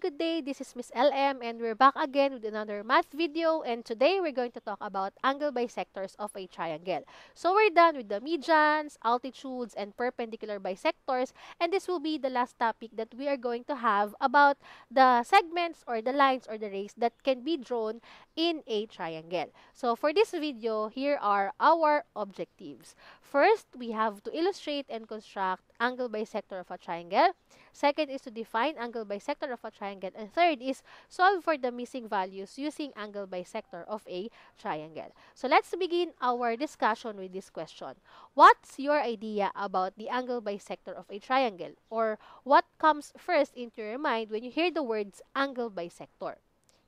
good day. This is Miss LM and we're back again with another math video and today we're going to talk about angle bisectors of a triangle. So we're done with the medians, altitudes, and perpendicular bisectors and this will be the last topic that we are going to have about the segments or the lines or the rays that can be drawn in a triangle. So for this video, here are our objectives. First, we have to illustrate and construct angle bisector of a triangle. Second is to define angle bisector of a triangle. And third is solve for the missing values using angle bisector of a triangle. So let's begin our discussion with this question. What's your idea about the angle bisector of a triangle? Or what comes first into your mind when you hear the words angle bisector?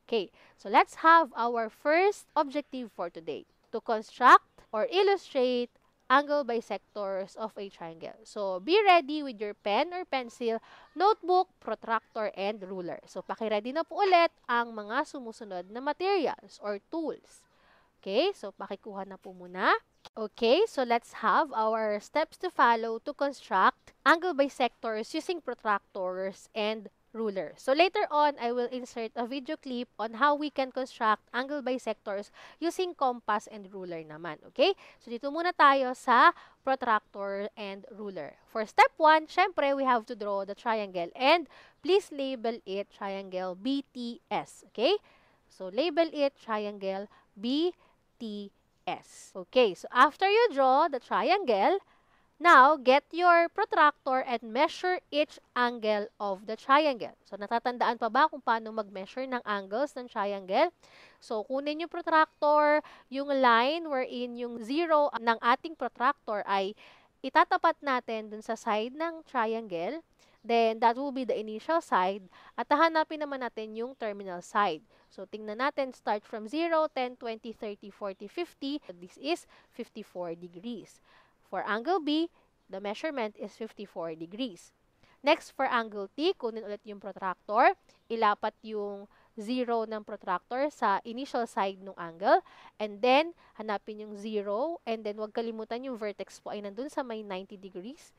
Okay, so let's have our first objective for today to construct or illustrate angle bisectors of a triangle. So, be ready with your pen or pencil, notebook, protractor, and ruler. So, pakiready na po ulit ang mga sumusunod na materials or tools. Okay, so pakikuha na po muna. Okay, so let's have our steps to follow to construct angle bisectors using protractors and ruler. So later on, I will insert a video clip on how we can construct angle bisectors using compass and ruler naman. Okay? So dito muna tayo sa protractor and ruler. For step 1, syempre, we have to draw the triangle and please label it triangle BTS. Okay? So label it triangle BTS. Okay, so after you draw the triangle, Now, get your protractor and measure each angle of the triangle. So, natatandaan pa ba kung paano mag-measure ng angles ng triangle? So, kunin yung protractor, yung line wherein yung zero ng ating protractor ay itatapat natin dun sa side ng triangle. Then, that will be the initial side. At hahanapin naman natin yung terminal side. So, tingnan natin, start from 0, 10, 20, 30, 40, 50. This is 54 degrees. For angle B, The measurement is 54 degrees. Next, for angle T, kunin ulit yung protractor. Ilapat yung 0 ng protractor sa initial side ng angle. And then, hanapin yung 0. And then, huwag kalimutan yung vertex po ay nandun sa may 90 degrees.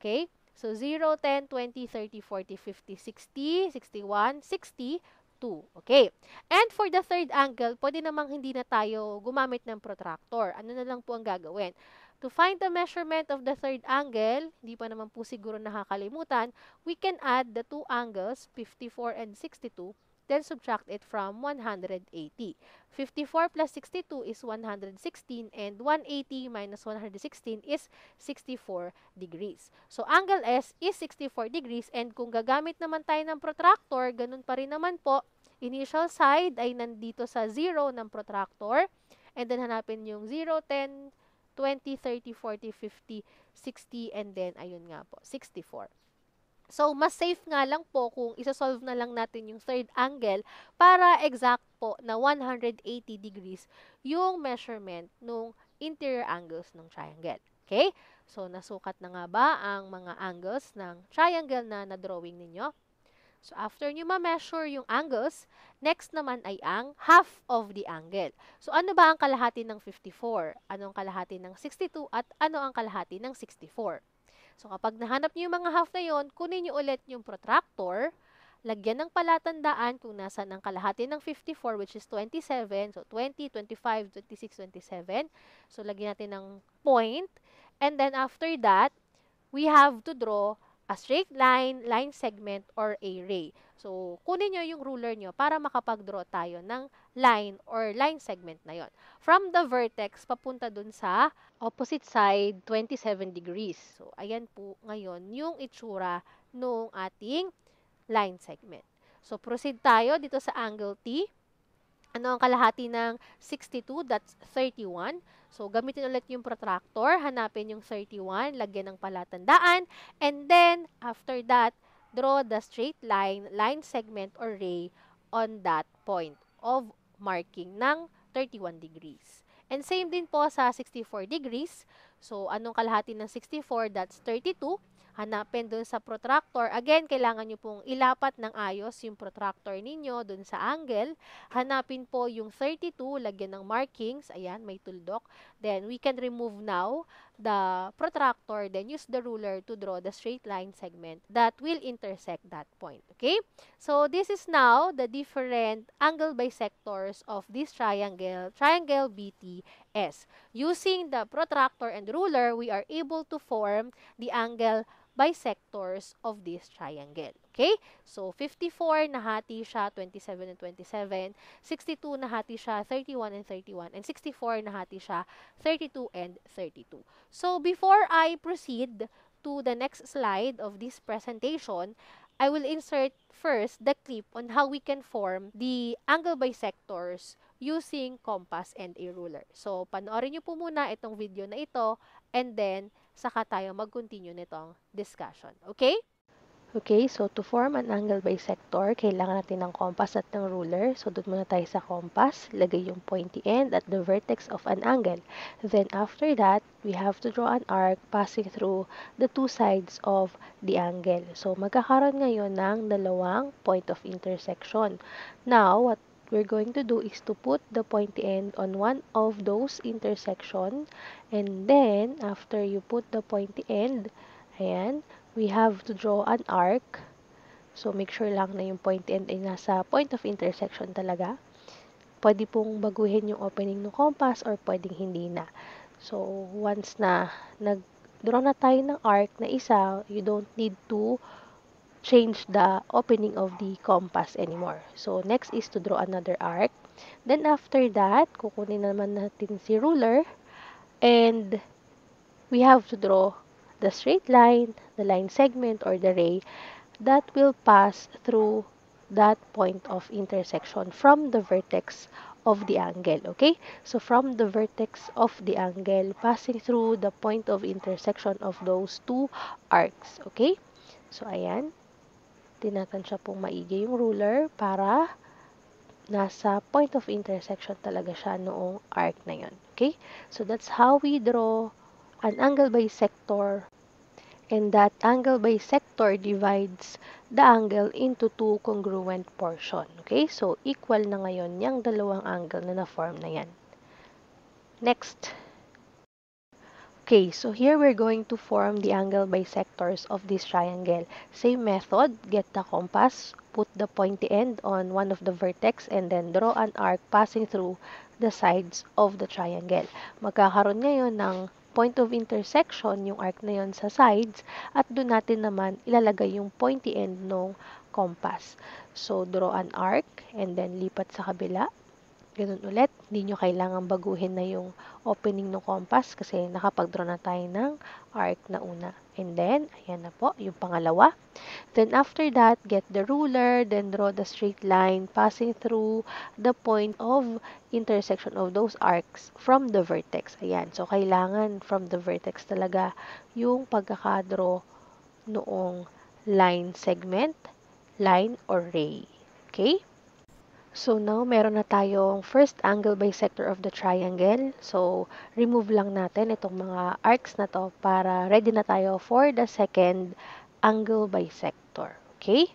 Okay? So, 0, 10, 20, 30, 40, 50, 60, 61, 60, 2. Okay. And for the third angle, pwede namang hindi na tayo gumamit ng protractor. Ano na lang po ang gagawin? To find the measurement of the third angle, hindi pa naman po siguro nakakalimutan, we can add the two angles, 54 and 62, then subtract it from 180. 54 plus 62 is 116 and 180 minus 116 is 64 degrees. So, angle S is 64 degrees and kung gagamit naman tayo ng protractor, ganun pa rin naman po, initial side ay nandito sa 0 ng protractor and then hanapin yung 0, 10, 20, 30, 40, 50, 60, and then, ayun nga po, 64. So, mas safe nga lang po kung isa-solve na lang natin yung third angle para exact po na 180 degrees yung measurement nung interior angles ng triangle. Okay? So, nasukat na nga ba ang mga angles ng triangle na na-drawing ninyo? So, after nyo ma-measure yung angles, next naman ay ang half of the angle. So, ano ba ang kalahati ng 54? Anong kalahati ng 62? At ano ang kalahati ng 64? So, kapag nahanap nyo yung mga half na yon, kunin nyo ulit yung protractor, lagyan ng palatandaan kung nasaan ang kalahati ng 54 which is 27. So, 20, 25, 26, 27. So, lagyan natin ng point. And then, after that, we have to draw a straight line, line segment, or a ray. So, kunin nyo yung ruler nyo para makapag-draw tayo ng line or line segment na yon. From the vertex, papunta dun sa opposite side, 27 degrees. So, ayan po ngayon yung itsura ng ating line segment. So, proceed tayo dito sa angle T ano ang kalahati ng 62, that's 31. So, gamitin ulit yung protractor, hanapin yung 31, lagyan ng palatandaan, and then, after that, draw the straight line, line segment, or ray on that point of marking ng 31 degrees. And same din po sa 64 degrees. So, anong kalahati ng 64? That's 32 hanapin dun sa protractor. Again, kailangan nyo pong ilapat ng ayos yung protractor ninyo dun sa angle. Hanapin po yung 32, lagyan ng markings. Ayan, may tuldok. Then, we can remove now the protractor. Then, use the ruler to draw the straight line segment that will intersect that point. Okay? So, this is now the different angle bisectors of this triangle, triangle BTS. Using the protractor and ruler, we are able to form the angle by sectors of this triangle. Okay? So, 54 nahati siya, 27 and 27. 62 nahati siya, 31 and 31. And 64 nahati siya, 32 and 32. So, before I proceed to the next slide of this presentation, I will insert first the clip on how we can form the angle bisectors using compass and a ruler. So, panoorin niyo po muna itong video na ito and then saka tayo mag-continue nitong discussion. Okay? Okay, so to form an angle bisector, kailangan natin ng compass at ng ruler. So doon muna tayo sa compass, lagay yung pointy end at the vertex of an angle. Then after that, we have to draw an arc passing through the two sides of the angle. So magkakaroon ngayon ng dalawang point of intersection. Now, what we're going to do is to put the pointy end on one of those intersection and then after you put the pointy end ayan we have to draw an arc so make sure lang na yung pointy end ay nasa point of intersection talaga pwede pong baguhin yung opening ng compass or pwedeng hindi na so once na nag draw na tayo ng arc na isa you don't need to change the opening of the compass anymore. So, next is to draw another arc. Then, after that, kukunin naman natin si ruler. And, we have to draw the straight line, the line segment, or the ray that will pass through that point of intersection from the vertex of the angle, okay? So, from the vertex of the angle, passing through the point of intersection of those two arcs, okay? So, ayan siya pong maigi yung ruler para nasa point of intersection talaga siya noong arc na yun. Okay? So, that's how we draw an angle bisector and that angle bisector divides the angle into two congruent portion. Okay? So, equal na ngayon yung dalawang angle na na-form na yan. Next, Okay, so here we're going to form the angle bisectors of this triangle. Same method, get the compass, put the pointy end on one of the vertex, and then draw an arc passing through the sides of the triangle. Magkakaroon ngayon ng point of intersection, yung arc na yon sa sides, at doon natin naman ilalagay yung pointy end ng compass. So, draw an arc, and then lipat sa kabila, Ganun ulit, hindi nyo kailangan baguhin na yung opening ng compass kasi nakapag-draw na tayo ng arc na una. And then, ayan na po, yung pangalawa. Then after that, get the ruler, then draw the straight line passing through the point of intersection of those arcs from the vertex. Ayan, so kailangan from the vertex talaga yung pagkakadraw noong line segment, line or ray. Okay? So now, meron na tayong first angle bisector of the triangle. So, remove lang natin itong mga arcs na to para ready na tayo for the second angle bisector. Okay?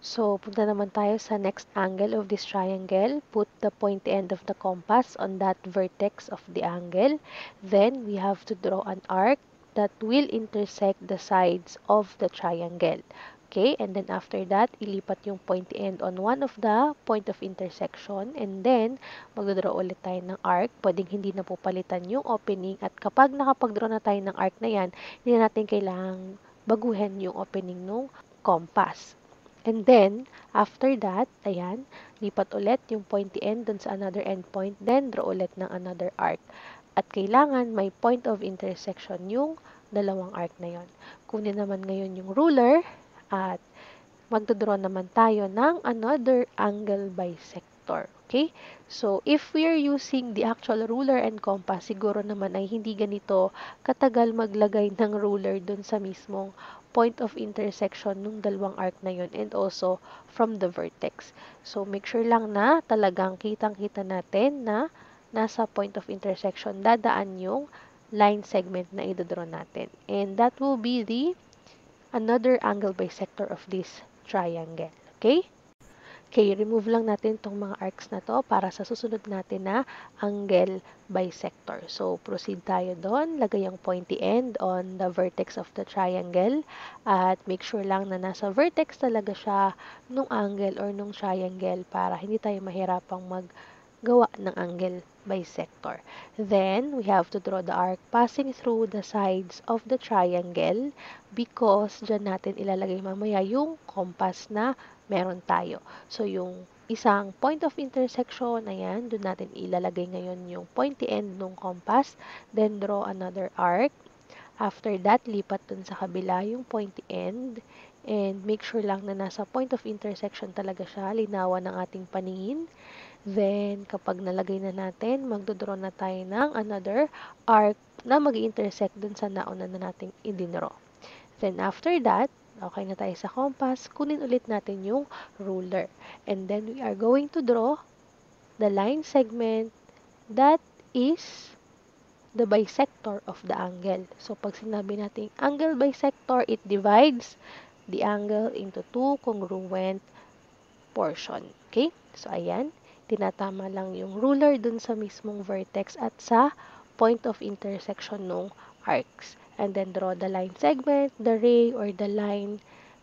So, punta naman tayo sa next angle of this triangle. Put the point end of the compass on that vertex of the angle. Then, we have to draw an arc that will intersect the sides of the triangle. Okay, and then after that, ilipat yung point end on one of the point of intersection. And then, magdodraw ulit tayo ng arc. Pwedeng hindi na pupalitan yung opening. At kapag nakapagdraw na tayo ng arc na yan, hindi na natin kailangang baguhin yung opening ng compass. And then, after that, ayan, lipat ulit yung point end dun sa another endpoint. Then, draw ulit ng another arc. At kailangan may point of intersection yung dalawang arc na yon. Kunin naman ngayon yung ruler at magdodraw naman tayo ng another angle bisector. Okay? So, if we are using the actual ruler and compass, siguro naman ay hindi ganito katagal maglagay ng ruler dun sa mismong point of intersection ng dalawang arc na yun and also from the vertex. So, make sure lang na talagang kitang-kita natin na nasa point of intersection dadaan yung line segment na idodraw natin. And that will be the another angle bisector of this triangle. Okay? Okay, remove lang natin tong mga arcs na to para sa susunod natin na angle bisector. So, proceed tayo doon. Lagay ang pointy end on the vertex of the triangle. At make sure lang na nasa vertex talaga siya nung angle or nung triangle para hindi tayo mahirapang maggawa ng angle by sector. Then, we have to draw the arc passing through the sides of the triangle because dyan natin ilalagay mamaya yung compass na meron tayo. So, yung isang point of intersection, ayan, doon natin ilalagay ngayon yung pointy end ng compass. Then, draw another arc. After that, lipat dun sa kabila yung pointy end. And make sure lang na nasa point of intersection talaga siya, linawan ng ating paningin. Then, kapag nalagay na natin, magdodraw na tayo ng another arc na mag intersect dun sa nauna na nating idinraw. Then, after that, okay na tayo sa compass, kunin ulit natin yung ruler. And then, we are going to draw the line segment that is the bisector of the angle. So, pag sinabi natin angle bisector, it divides the angle into two congruent portion. Okay? So, ayan tinatama lang yung ruler dun sa mismong vertex at sa point of intersection ng arcs. And then draw the line segment, the ray, or the line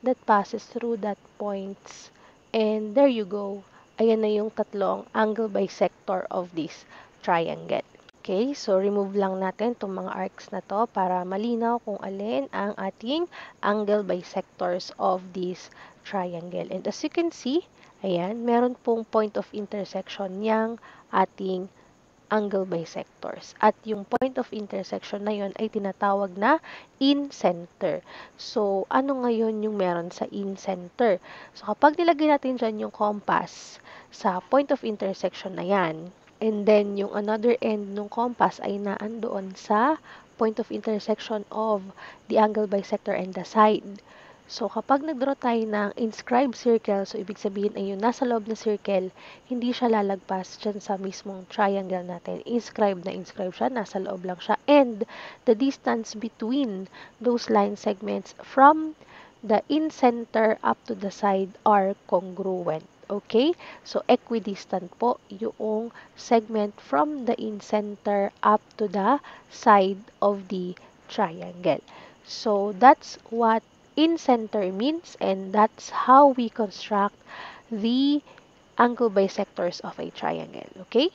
that passes through that points. And there you go. Ayan na yung tatlong angle bisector of this triangle. Okay, so remove lang natin itong mga arcs na to para malinaw kung alin ang ating angle bisectors of this triangle. And as you can see, Ayan, meron pong point of intersection yang ating angle bisectors. At yung point of intersection na yon ay tinatawag na in-center. So, ano ngayon yung meron sa in-center? So, kapag nilagay natin dyan yung compass sa point of intersection na yan, and then yung another end ng compass ay naan doon sa point of intersection of the angle bisector and the side. So, kapag nag-draw tayo ng inscribed circle, so ibig sabihin ay yung nasa loob na circle, hindi siya lalagpas dyan sa mismong triangle natin. Inscribed na inscribed siya, nasa loob lang siya. And the distance between those line segments from the in-center up to the side are congruent. Okay? So, equidistant po yung segment from the in-center up to the side of the triangle. So, that's what in-center means, and that's how we construct the angle bisectors of a triangle. Okay?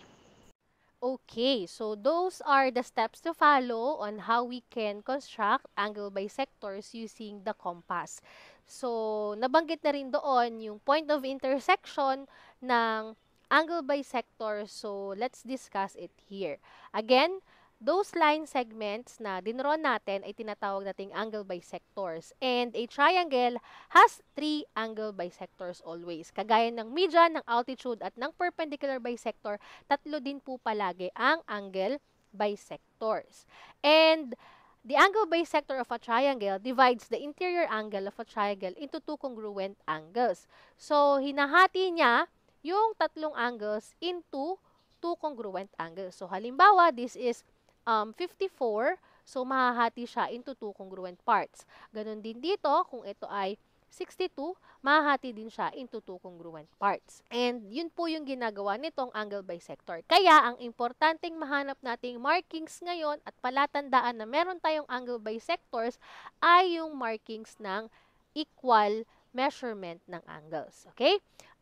Okay, so those are the steps to follow on how we can construct angle bisectors using the compass. So, nabanggit na rin doon yung point of intersection ng angle bisector. So, let's discuss it here. Again, those line segments na dinraw natin ay tinatawag nating angle bisectors. And a triangle has three angle bisectors always. Kagaya ng median, ng altitude, at ng perpendicular bisector, tatlo din po palagi ang angle bisectors. And The angle bisector of a triangle divides the interior angle of a triangle into two congruent angles. So, hinahati niya yung tatlong angles into two congruent angles. So, halimbawa, this is um, 54, so mahahati siya into two congruent parts. Ganon din dito, kung ito ay 62, mahahati din siya into two congruent parts. And yun po yung ginagawa nitong angle bisector. Kaya ang importanteng mahanap nating markings ngayon at palatandaan na meron tayong angle bisectors ay yung markings ng equal measurement ng angles. Okay?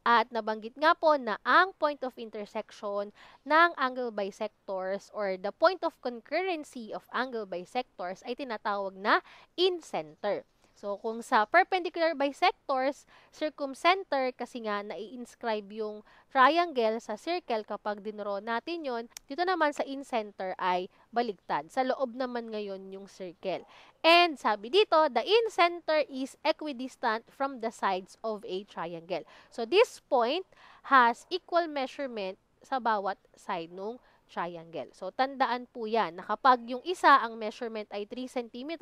At nabanggit nga po na ang point of intersection ng angle bisectors or the point of concurrency of angle bisectors ay tinatawag na incenter. So, kung sa perpendicular bisectors, circumcenter, kasi nga nai-inscribe yung triangle sa circle kapag dinuro natin yon dito naman sa incenter ay baligtad. Sa loob naman ngayon yung circle. And sabi dito, the incenter is equidistant from the sides of a triangle. So, this point has equal measurement sa bawat side ng triangle. So, tandaan po yan na kapag yung isa, ang measurement ay 3 cm,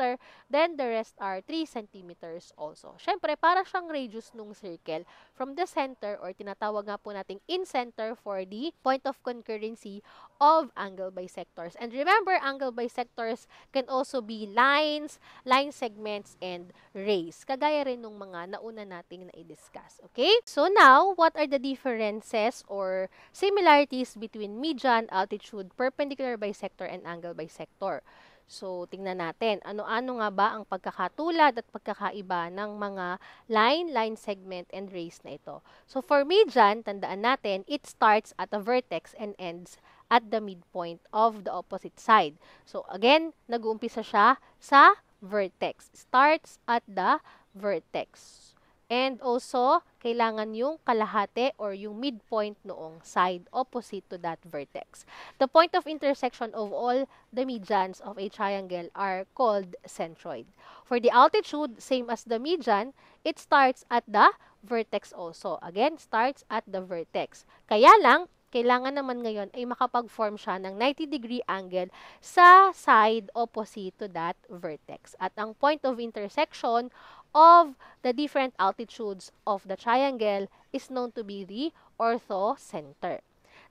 then the rest are 3 cm also. Siyempre, para siyang radius nung circle from the center or tinatawag nga po nating in-center for the point of concurrency of angle bisectors. And remember, angle bisectors can also be lines, line segments, and rays. Kagaya rin nung mga nauna nating na-discuss. Okay? So now, what are the differences or similarities between median, altitude, altitude perpendicular bisector, and angle bisector. So, tingnan natin, ano-ano nga ba ang pagkakatulad at pagkakaiba ng mga line, line segment, and rays na ito. So, for me dyan, tandaan natin, it starts at a vertex and ends at the midpoint of the opposite side. So, again, nag-uumpisa siya sa vertex. Starts at the vertex. And also, kailangan yung kalahate or yung midpoint noong side opposite to that vertex. The point of intersection of all the medians of a triangle are called centroid. For the altitude, same as the median, it starts at the vertex also. Again, starts at the vertex. Kaya lang, kailangan naman ngayon ay makapag-form siya ng 90 degree angle sa side opposite to that vertex. At ang point of intersection of the different altitudes of the triangle is known to be the orthocenter.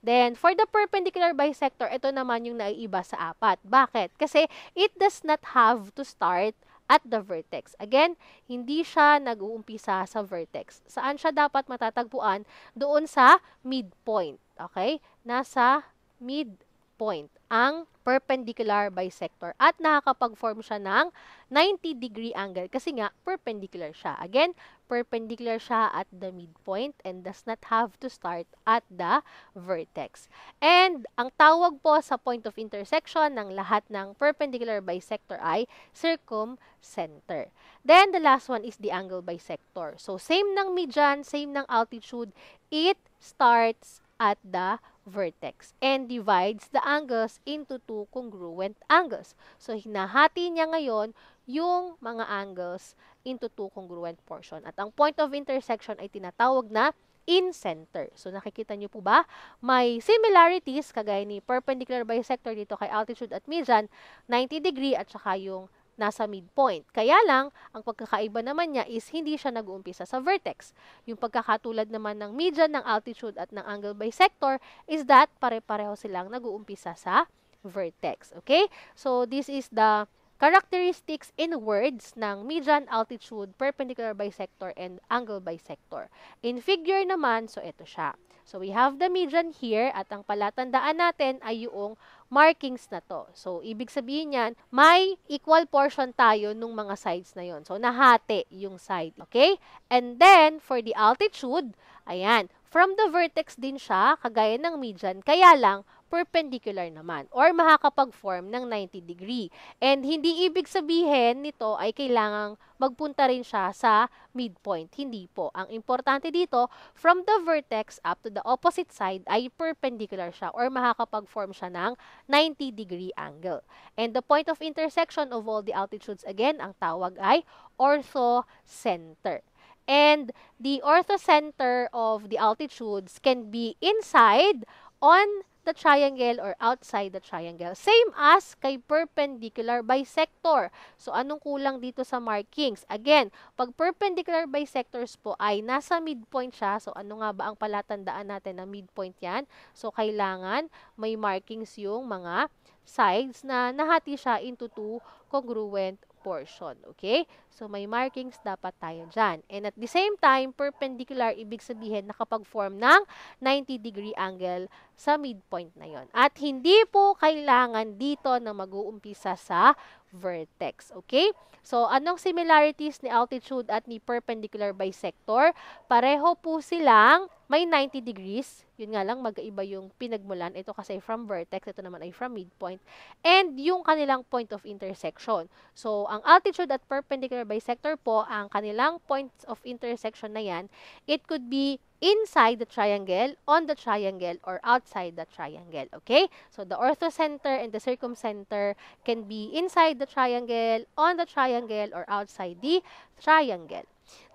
Then, for the perpendicular bisector, ito naman yung naiiba sa apat. Bakit? Kasi it does not have to start at the vertex. Again, hindi siya nag-uumpisa sa vertex. Saan siya dapat matatagpuan? Doon sa midpoint. Okay? Nasa mid point ang perpendicular bisector at nakakapag-form siya ng 90 degree angle kasi nga perpendicular siya. Again, perpendicular siya at the midpoint and does not have to start at the vertex. And ang tawag po sa point of intersection ng lahat ng perpendicular bisector ay circumcenter. Then the last one is the angle bisector. So same ng median, same ng altitude, it starts at the vertex vertex and divides the angles into two congruent angles. So, hinahati niya ngayon yung mga angles into two congruent portion. At ang point of intersection ay tinatawag na in-center. So, nakikita niyo po ba? May similarities, kagaya ni perpendicular bisector dito kay altitude at median, 90 degree at saka yung nasa midpoint. Kaya lang, ang pagkakaiba naman niya is hindi siya nag-uumpisa sa vertex. Yung pagkakatulad naman ng median, ng altitude at ng angle bisector is that pare-pareho silang nag-uumpisa sa vertex. Okay? So, this is the characteristics in words ng median, altitude, perpendicular bisector, and angle bisector. In figure naman, so ito siya. So, we have the median here at ang palatandaan natin ay yung markings na to. So, ibig sabihin niyan, may equal portion tayo nung mga sides na yon. So, nahati yung side. Okay? And then, for the altitude, ayan, from the vertex din siya, kagaya ng median, kaya lang, perpendicular naman or makakapag-form ng 90 degree. And hindi ibig sabihin nito ay kailangang magpunta rin siya sa midpoint. Hindi po. Ang importante dito, from the vertex up to the opposite side ay perpendicular siya or makakapag-form siya ng 90 degree angle. And the point of intersection of all the altitudes again, ang tawag ay orthocenter. And the orthocenter of the altitudes can be inside, on the triangle or outside the triangle. Same as kay perpendicular bisector. So, anong kulang dito sa markings? Again, pag perpendicular bisectors po ay nasa midpoint siya. So, ano nga ba ang palatandaan natin na midpoint yan? So, kailangan may markings yung mga sides na nahati siya into two congruent portion. Okay? So, may markings dapat tayo dyan. And at the same time, perpendicular, ibig sabihin nakapag-form ng 90 degree angle sa midpoint na yon. At hindi po kailangan dito na mag-uumpisa sa vertex. Okay? So, anong similarities ni altitude at ni perpendicular bisector? Pareho po silang may 90 degrees. Yun nga lang, magkaiba yung pinagmulan. Ito kasi from vertex, ito naman ay from midpoint. And yung kanilang point of intersection. So, ang altitude at perpendicular bisector po, ang kanilang points of intersection na yan, it could be inside the triangle, on the triangle, or outside the triangle. Okay? So, the orthocenter and the circumcenter can be inside the triangle, on the triangle, or outside the triangle.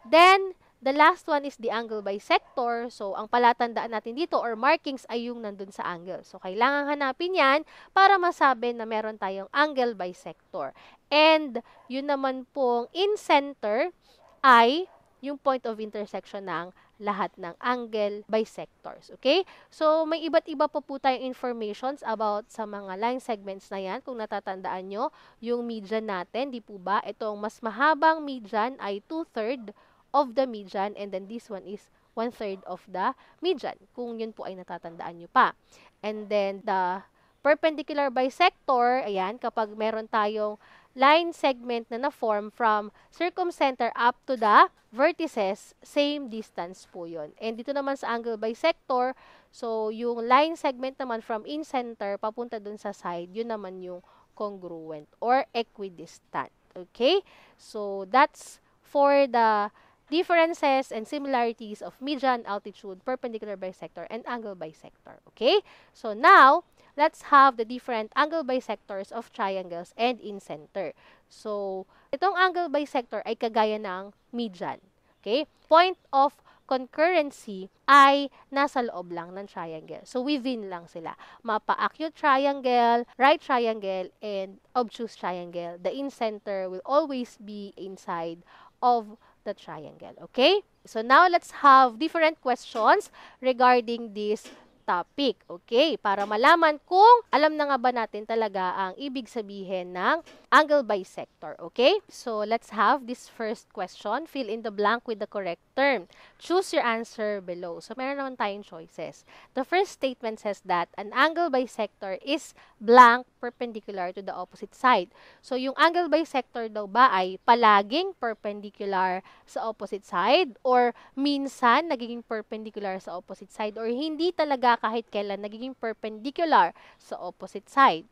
Then, The last one is the angle bisector. So, ang palatandaan natin dito or markings ay yung nandun sa angle. So, kailangan hanapin yan para masabi na meron tayong angle bisector. And, yun naman pong in-center ay yung point of intersection ng lahat ng angle bisectors. Okay? So, may iba't iba po po tayong informations about sa mga line segments na yan. Kung natatandaan nyo, yung median natin, di po ba? Itong mas mahabang median ay 2 third of the median and then this one is one-third of the median, kung yun po ay natatandaan nyo pa. And then, the perpendicular bisector, ayan, kapag meron tayong line segment na na-form from circumcenter up to the vertices, same distance po yun. And dito naman sa angle bisector, so yung line segment naman from in-center papunta dun sa side, yun naman yung congruent or equidistant. Okay? So, that's for the differences and similarities of median altitude perpendicular bisector, and angle bisector. Okay? So now, let's have the different angle bisectors of triangles and in center. So, itong angle bisector ay kagaya ng median. Okay? Point of concurrency ay nasa loob lang ng triangle. So, within lang sila. Mapa-acute triangle, right triangle, and obtuse triangle. The in-center will always be inside of the triangle. Okay? So now let's have different questions regarding this topic. Okay, para malaman kung alam na nga ba natin talaga ang ibig sabihin ng angle bisector. Okay, so let's have this first question. Fill in the blank with the correct term. Choose your answer below. So, meron naman tayong choices. The first statement says that an angle bisector is blank perpendicular to the opposite side. So, yung angle bisector daw ba ay palaging perpendicular sa opposite side or minsan nagiging perpendicular sa opposite side or hindi talaga kahit kailan nagiging perpendicular sa opposite side.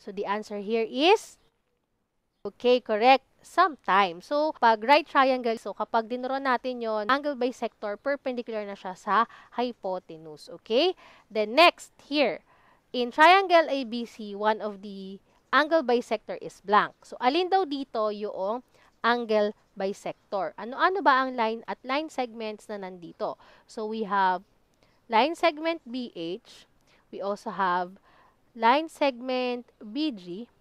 So, the answer here is Okay, correct Sometimes. So, pag right triangle, so kapag dinuro natin yon angle bisector, perpendicular na siya sa hypotenuse. Okay? Then, next, here. In triangle ABC, one of the angle bisector is blank. So, alin daw dito yung angle bisector? Ano-ano ba ang line at line segments na nandito? So, we have line segment BH. We also have line segment BG.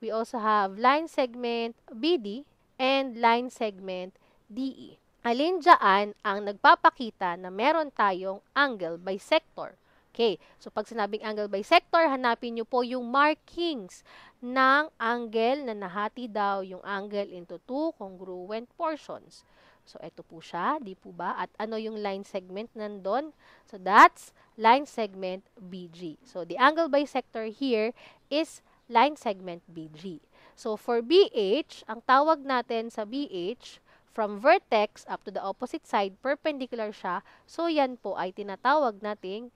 We also have line segment BD and line segment DE. Alin dyan ang nagpapakita na meron tayong angle bisector? Okay, so pag sinabing angle bisector, hanapin nyo po yung markings ng angle na nahati daw yung angle into two congruent portions. So, ito po siya, di po ba? At ano yung line segment nandun? So, that's line segment BG. So, the angle bisector here is line segment BG. So, for BH, ang tawag natin sa BH, from vertex up to the opposite side, perpendicular siya. So, yan po ay tinatawag nating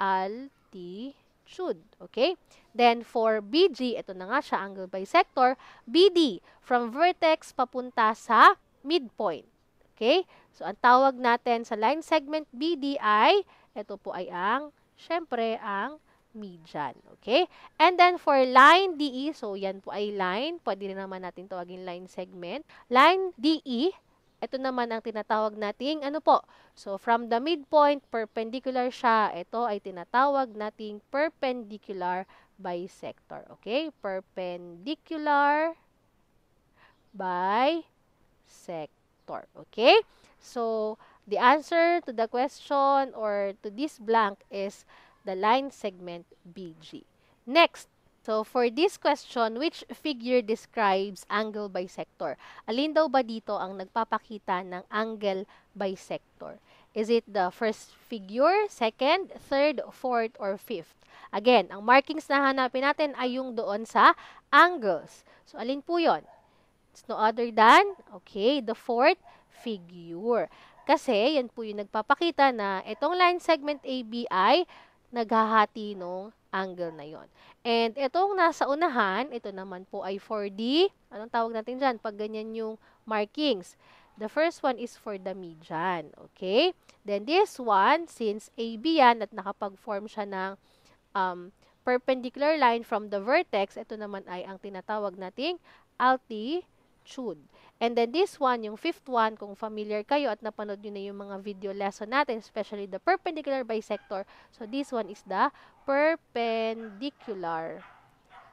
altitude. Okay? Then, for BG, ito na nga siya, angle bisector. BD, from vertex papunta sa midpoint. Okay? So, ang tawag natin sa line segment BD ay, ito po ay ang, syempre, ang median. Okay? And then for line DE, so yan po ay line, pwede rin naman natin tawagin line segment. Line DE, ito naman ang tinatawag nating ano po? So from the midpoint, perpendicular siya. Ito ay tinatawag nating perpendicular bisector. Okay? Perpendicular bisector. Okay? So the answer to the question or to this blank is the line segment BG. Next, so for this question, which figure describes angle bisector? Alin daw ba dito ang nagpapakita ng angle bisector? Is it the first figure, second, third, fourth, or fifth? Again, ang markings na hanapin natin ay yung doon sa angles. So, alin po yon? It's no other than, okay, the fourth figure. Kasi, yan po yung nagpapakita na itong line segment ABI, naghahati nung angle na yon. And itong nasa unahan, ito naman po ay 4D. Anong tawag natin dyan? Pag ganyan yung markings. The first one is for the median. Okay? Then this one, since AB yan at nakapag-form siya ng um, perpendicular line from the vertex, ito naman ay ang tinatawag nating altitude. And then this one, yung fifth one, kung familiar kayo at napanood nyo na yung mga video lesson natin, especially the perpendicular bisector. So this one is the perpendicular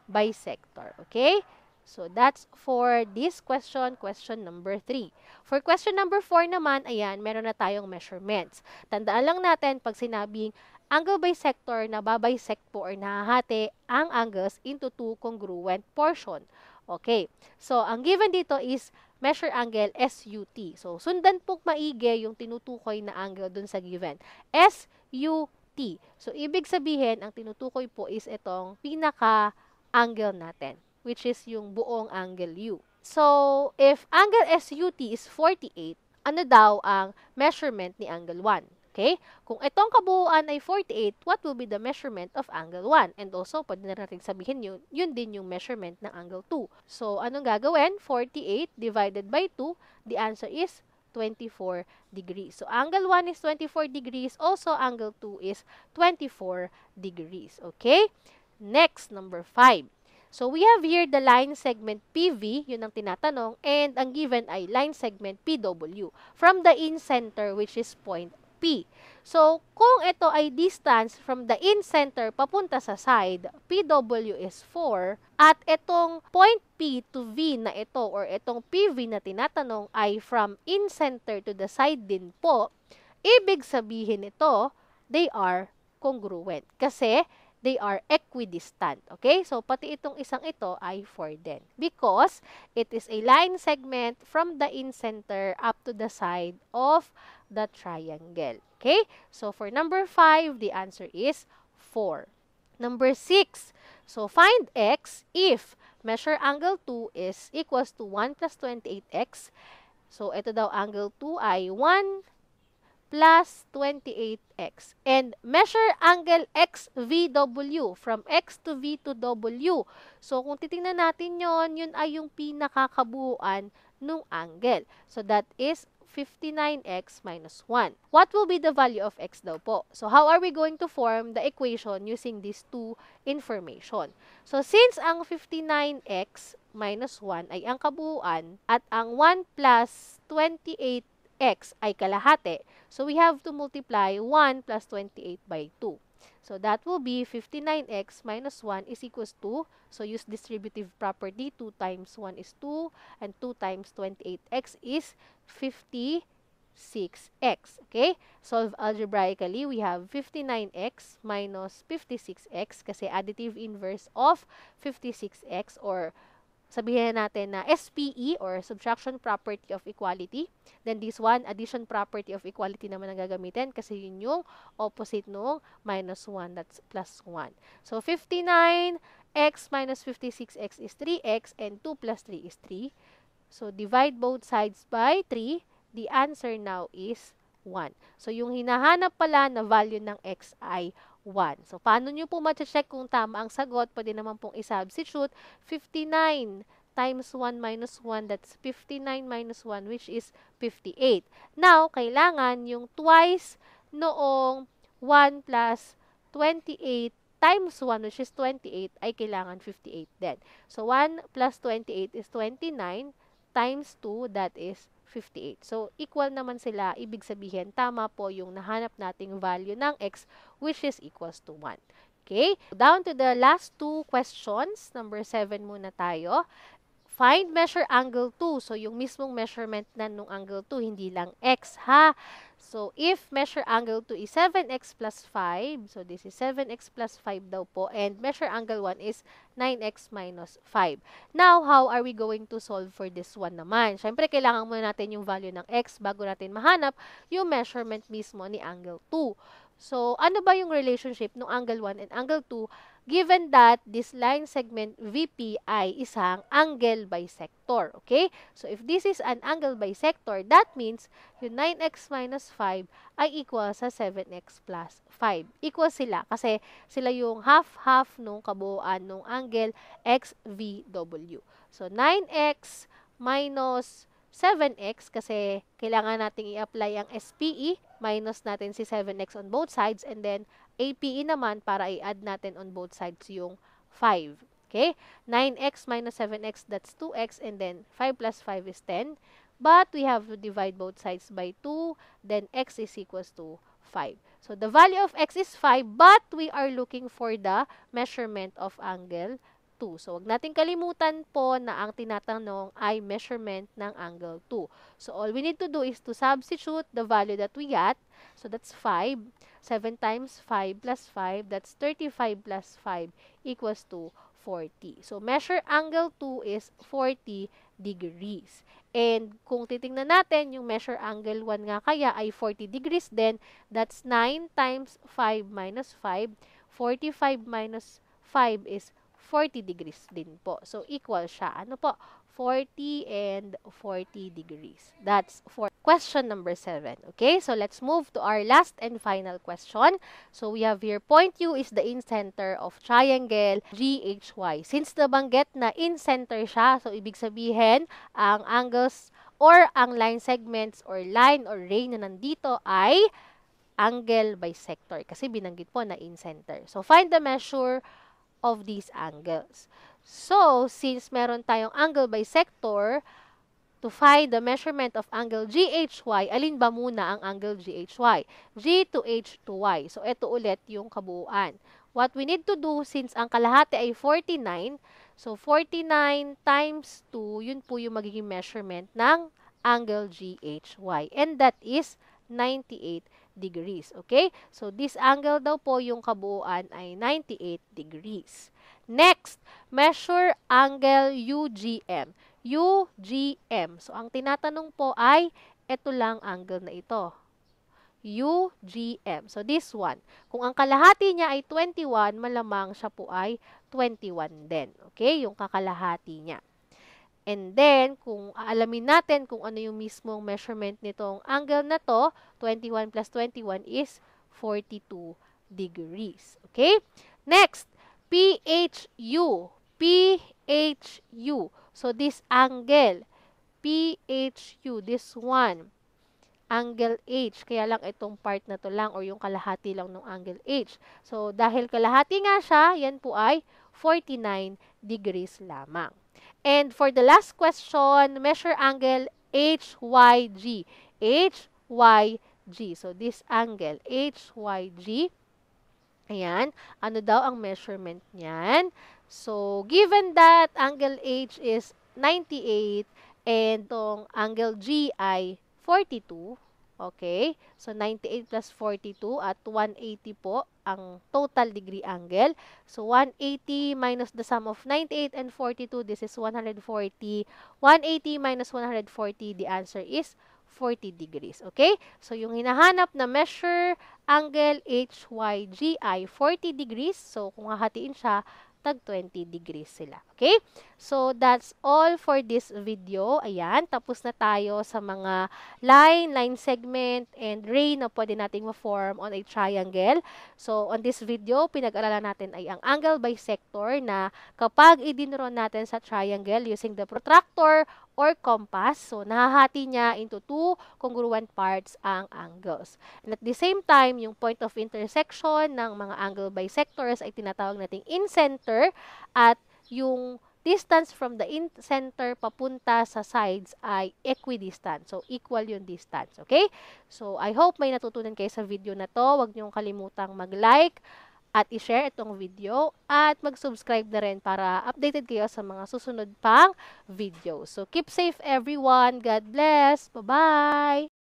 bisector. Okay? So that's for this question, question number 3. For question number 4 naman, ayan, meron na tayong measurements. Tandaan lang natin pag sinabing angle bisector na babisect po or nahahati ang angles into two congruent portion. Okay. So, ang given dito is measure angle SUT. So, sundan pong maigi yung tinutukoy na angle dun sa given. SUT. So, ibig sabihin, ang tinutukoy po is itong pinaka-angle natin, which is yung buong angle U. So, if angle SUT is 48, ano daw ang measurement ni angle 1? Okay? Kung itong kabuuan ay 48, what will be the measurement of angle 1? And also, pwede na natin sabihin yun, yun din yung measurement ng angle 2. So, anong gagawin? 48 divided by 2, the answer is 24 degrees. So, angle 1 is 24 degrees. Also, angle 2 is 24 degrees. Okay? Next, number 5. So, we have here the line segment PV, yun ang tinatanong, and ang given ay line segment PW from the in-center which is point P. So, kung ito ay distance from the in center papunta sa side, PW is 4, at itong point P to V na ito or itong PV na tinatanong ay from in center to the side din po, ibig sabihin ito, they are congruent. Kasi, they are equidistant. Okay? So, pati itong isang ito ay 4 din. Because it is a line segment from the in-center up to the side of the triangle. Okay? So, for number 5, the answer is 4. Number 6. So, find x if measure angle 2 is equals to 1 plus 28x. So, ito daw angle 2 ay 1 plus 28x. And measure angle XVW from X to V to W. So, kung titingnan natin yon yun ay yung pinakakabuuan ng angle. So, that is 59x minus 1. What will be the value of x daw po? So, how are we going to form the equation using these two information? So, since ang 59x minus 1 ay ang kabuuan at ang 1 plus 28 x ay kalahate. So, we have to multiply 1 plus 28 by 2. So that will be 59x minus 1 is equals to, so use distributive property, 2 times 1 is 2, and 2 times 28x is 56x. Okay? Solve algebraically, we have 59x minus 56x kasi additive inverse of 56x or sabihin natin na SPE or subtraction property of equality. Then this one, addition property of equality naman ang gagamitin kasi yun yung opposite nung minus 1, that's plus 1. So 59, x minus 56x is 3x and 2 plus 3 is 3. So divide both sides by 3. The answer now is 1. So yung hinahanap pala na value ng x ay 1. So, paano nyo po mati-check kung tama ang sagot? Pwede naman pong isubstitute 59 times 1 minus 1, that's 59 minus 1, which is 58. Now, kailangan yung twice noong 1 plus 28 times 1, which is 28, ay kailangan 58 din. So, 1 plus 28 is 29 times 2, that is 58. So, equal naman sila. Ibig sabihin, tama po yung nahanap nating value ng x which is equals to 1. Okay? Down to the last two questions. Number 7 muna tayo find measure angle 2. So, yung mismong measurement na nung angle 2, hindi lang x, ha? So, if measure angle 2 is 7x plus 5, so this is 7x plus 5 daw po, and measure angle 1 is 9x minus 5. Now, how are we going to solve for this one naman? Siyempre, kailangan muna natin yung value ng x bago natin mahanap yung measurement mismo ni angle 2. So, ano ba yung relationship ng angle 1 and angle 2? Given that this line segment VPI is ang angle bisector. Okay? So, if this is an angle bisector, that means yung 9x minus 5 ay equal sa 7x plus 5. Equal sila kasi sila yung half-half nung kabuuan ng angle XVW. So, 9x minus 7x kasi kailangan nating i-apply ang SPE minus natin si 7x on both sides and then APE naman, para i-add natin on both sides yung 5. Okay? 9x minus 7x, that's 2x, and then 5 plus 5 is 10. But we have to divide both sides by 2, then x is equals to 5. So, the value of x is 5, but we are looking for the measurement of angle 2. So, wag natin kalimutan po na ang tinatanong ay measurement ng angle 2. So, all we need to do is to substitute the value that we got. So, that's 5. 7 times 5 plus 5, that's 35 plus 5 equals to 40. So, measure angle 2 is 40 degrees. And kung titingnan natin, yung measure angle 1 nga kaya ay 40 degrees then That's 9 times 5 minus 5. 45 minus 5 is 40 degrees din po. So, equal siya. Ano po? 40 and 40 degrees. That's for question number 7. Okay, so let's move to our last and final question. So we have here, point U is the incenter of triangle GHY. Since nabanggit na incenter siya, so ibig sabihin, ang angles or ang line segments or line or ray na nandito ay angle bisector. Kasi binanggit po na incenter. So find the measure of of these angles. So, since meron tayong angle bisector, to find the measurement of angle GHY, alin ba muna ang angle GHY? G to H to Y. So, ito ulit yung kabuuan. What we need to do, since ang kalahati ay 49, so 49 times 2, yun po yung magiging measurement ng angle GHY. And that is 98 degrees. Okay? So, this angle daw po yung kabuuan ay 98 degrees. Next, measure angle UGM. UGM. So, ang tinatanong po ay, ito lang angle na ito. UGM. So, this one. Kung ang kalahati niya ay 21, malamang siya po ay 21 din. Okay? Yung kakalahati niya. And then, kung aalamin natin kung ano yung mismong measurement nitong angle na to, 21 plus 21 is 42 degrees. Okay? Next, PHU. PHU. So, this angle, PHU, this one, angle H. Kaya lang itong part na to lang or yung kalahati lang ng angle H. So, dahil kalahati nga siya, yan po ay 49 degrees lamang. And for the last question, measure angle HYG. HYG. So, this angle, HYG. Ayan. Ano daw ang measurement niyan? So, given that angle H is 98 and tong angle G ay 42, okay? So, 98 plus 42 at 180 po ang total degree angle. So, 180 minus the sum of 98 and 42, this is 140. 180 minus 140, the answer is 40 degrees. Okay? So, yung hinahanap na measure angle HYG ay 40 degrees. So, kung hahatiin siya, tag 20 degrees sila. Okay? So, that's all for this video. Ayan, tapos na tayo sa mga line, line segment, and ray na pwede nating ma-form on a triangle. So, on this video, pinag-aralan natin ay ang angle bisector na kapag idinuro natin sa triangle using the protractor or compass. So, nahahati niya into two congruent parts ang angles. And at the same time, yung point of intersection ng mga angle bisectors ay tinatawag nating in-center at yung distance from the in center papunta sa sides ay equidistant. So, equal yung distance. Okay? So, I hope may natutunan kayo sa video na to. Huwag niyong kalimutang mag-like, at i-share itong video at mag-subscribe na rin para updated kayo sa mga susunod pang video. So keep safe everyone. God bless. Bye-bye.